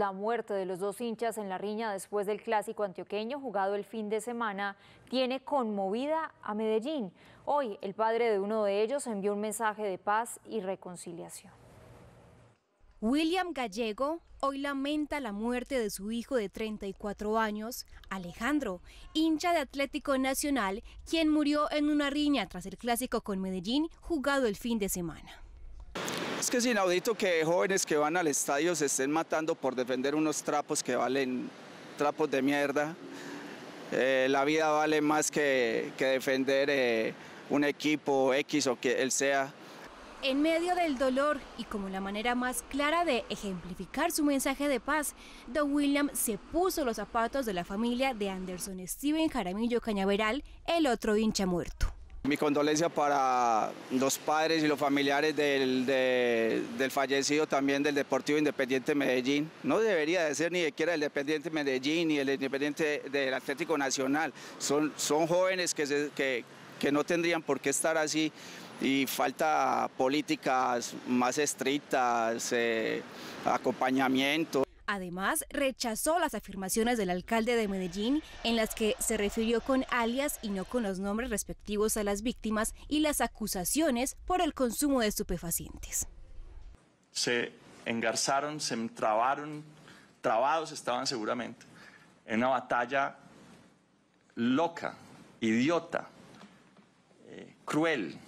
la muerte de los dos hinchas en la riña después del clásico antioqueño jugado el fin de semana tiene conmovida a Medellín. Hoy el padre de uno de ellos envió un mensaje de paz y reconciliación. William Gallego hoy lamenta la muerte de su hijo de 34 años, Alejandro, hincha de Atlético Nacional, quien murió en una riña tras el clásico con Medellín jugado el fin de semana. Es que es inaudito que jóvenes que van al estadio se estén matando por defender unos trapos que valen trapos de mierda. Eh, la vida vale más que, defender eh, un equipo X o que él sea. En medio del dolor y como la manera más clara de ejemplificar su mensaje de paz, Don William se puso los zapatos de la familia de Anderson Steven Jaramillo Cañaveral, el otro hincha muerto. Mi condolencia para los padres y los familiares del, fallecido también del Deportivo Independiente Medellín. No debería de ser ni siquiera el Independiente Medellín ni el Independiente del Atlético Nacional. Son, son jóvenes que, que, no tendrían por qué estar así y falta políticas más estrictas, eh, acompañamiento. Además, rechazó las afirmaciones del alcalde de Medellín en las que se refirió con alias y no con los nombres respectivos a las víctimas y las acusaciones por el consumo de estupefacientes. Se engarzaron, se trabaron, trabados estaban seguramente en una batalla loca, idiota, eh, cruel,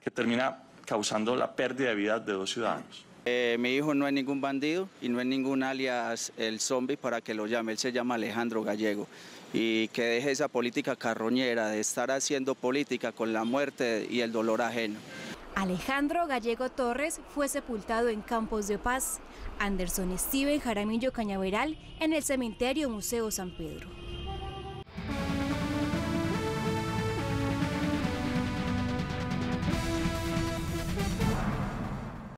que termina causando la pérdida de vida de dos ciudadanos. Eh, mi hijo no es ningún bandido y no es ningún alias el zombie para que lo llame, él se llama Alejandro Gallego y que deje esa política carroñera de estar haciendo política con la muerte y el dolor ajeno. Alejandro Gallego Torres fue sepultado en Campos de Paz, Anderson Steven Jaramillo Cañaveral en el Cementerio Museo San Pedro.